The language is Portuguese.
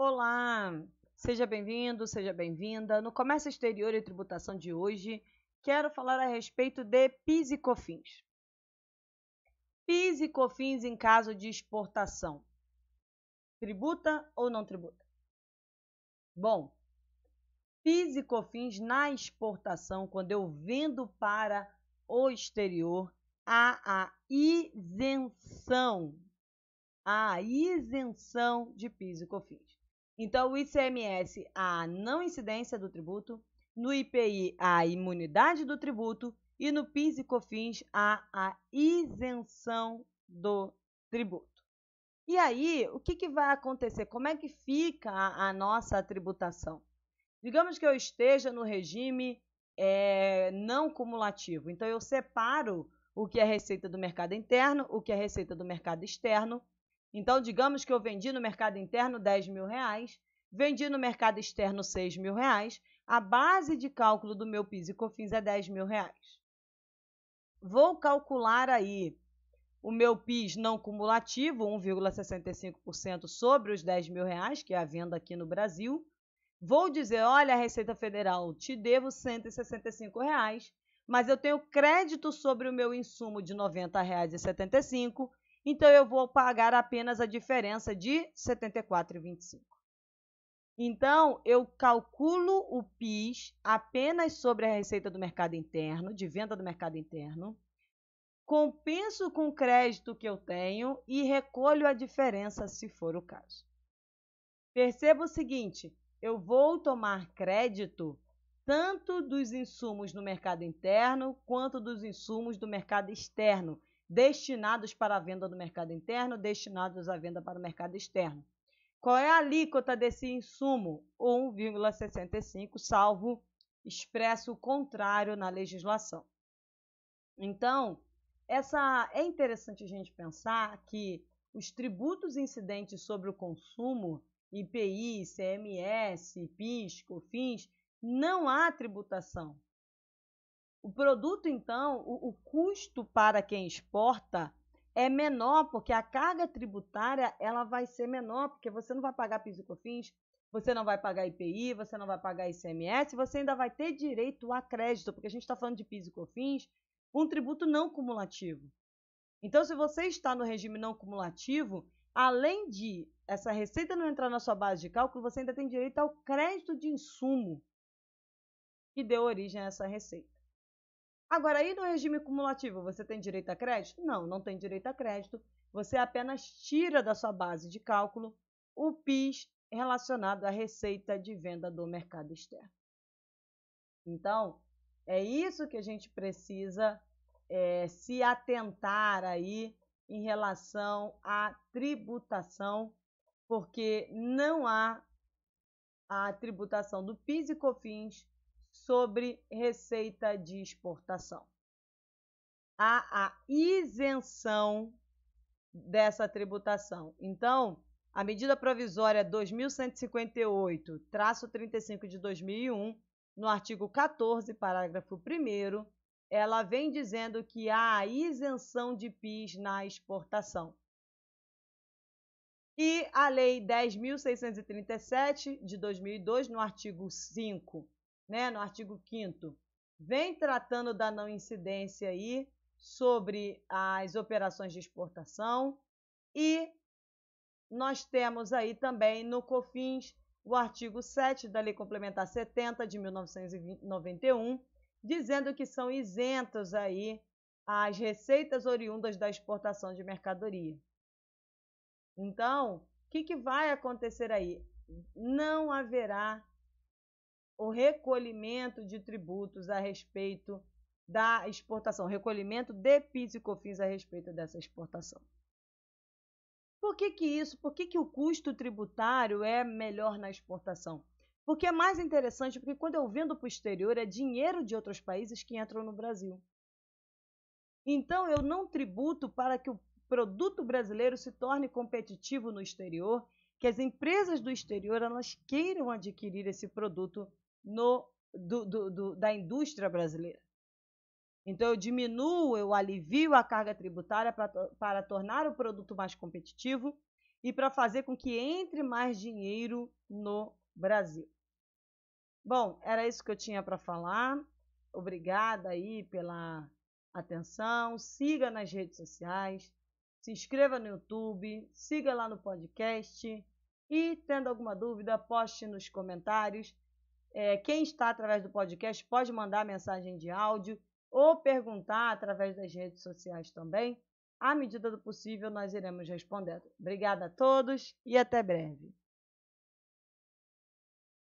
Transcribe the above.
Olá, seja bem-vindo, seja bem-vinda. No Comércio Exterior e Tributação de hoje, quero falar a respeito de PIS e COFINS. PIS e COFINS em caso de exportação. Tributa ou não tributa? Bom, PIS e COFINS na exportação, quando eu vendo para o exterior, há a isenção, a isenção de PIS e COFINS. Então, o ICMS, a não incidência do tributo, no IPI, a imunidade do tributo e no PIS e COFINS, a, a isenção do tributo. E aí, o que, que, vai acontecer? Como é que fica a, a, nossa tributação? Digamos que eu esteja no regime é, não cumulativo. Então, eu separo o que é receita do mercado interno, o que é receita do mercado externo, então, digamos que eu vendi no mercado interno 10 mil reais, vendi no mercado externo 6 mil reais, a base de cálculo do meu PIS e COFINS é 10 mil reais. Vou calcular aí o meu PIS não cumulativo, 1,65% sobre os 10 mil reais, que é a venda aqui no Brasil. Vou dizer, olha, Receita Federal, te devo 165 reais, mas eu tenho crédito sobre o meu insumo de R$ 90,75 então eu vou pagar apenas a diferença de 74,25. Então eu calculo o PIS apenas sobre a receita do mercado interno, de venda do mercado interno. Compenso com o crédito que eu tenho e recolho a diferença se for o caso. Perceba o seguinte, eu vou tomar crédito tanto dos insumos no mercado interno quanto dos insumos do mercado externo destinados para a venda no mercado interno, destinados à venda para o mercado externo. Qual é a alíquota desse insumo? 1,65, salvo expresso contrário na legislação. Então, essa é interessante a gente pensar que os tributos incidentes sobre o consumo, IPI, CMS, PIS, COFINS, não há tributação. O produto, então, o, o custo para quem exporta é menor, porque a carga tributária ela vai ser menor, porque você não vai pagar PIS e COFINS, você não vai pagar IPI, você não vai pagar ICMS, você ainda vai ter direito a crédito, porque a gente está falando de PIS e COFINS, um tributo não cumulativo. Então, se você está no regime não cumulativo, além de essa receita não entrar na sua base de cálculo, você ainda tem direito ao crédito de insumo que deu origem a essa receita. Agora, aí no regime cumulativo, você tem direito a crédito? Não, não tem direito a crédito. Você apenas tira da sua base de cálculo o PIS relacionado à receita de venda do mercado externo. Então, é isso que a gente precisa é, se atentar aí em relação à tributação, porque não há a tributação do PIS e COFINS sobre receita de exportação. Há a isenção dessa tributação. Então, a medida provisória 2158-35 de 2001, no artigo 14, parágrafo 1, ela vem dizendo que há isenção de PIS na exportação. E a Lei 10.637 de 2002, no artigo 5, né, no artigo 5 vem tratando da não incidência aí sobre as operações de exportação e nós temos aí também no COFINS o artigo 7 da Lei Complementar 70 de 1991, dizendo que são isentos aí as receitas oriundas da exportação de mercadoria. Então, o que, que vai acontecer aí? Não haverá o recolhimento de tributos a respeito da exportação, recolhimento de PIS e COFINS a respeito dessa exportação. Por que, que isso? Por que, que o custo tributário é melhor na exportação? Porque é mais interessante, porque quando eu vendo para o exterior, é dinheiro de outros países que entram no Brasil. Então, eu não tributo para que o produto brasileiro se torne competitivo no exterior, que as empresas do exterior elas queiram adquirir esse produto no, do, do, do, da indústria brasileira. Então, eu diminuo, eu alivio a carga tributária para tornar o produto mais competitivo e para fazer com que entre mais dinheiro no Brasil. Bom, era isso que eu tinha para falar. Obrigada aí pela atenção. Siga nas redes sociais, se inscreva no YouTube, siga lá no podcast e, tendo alguma dúvida, poste nos comentários. É, quem está através do podcast pode mandar mensagem de áudio ou perguntar através das redes sociais também. À medida do possível, nós iremos respondendo. Obrigada a todos e até breve.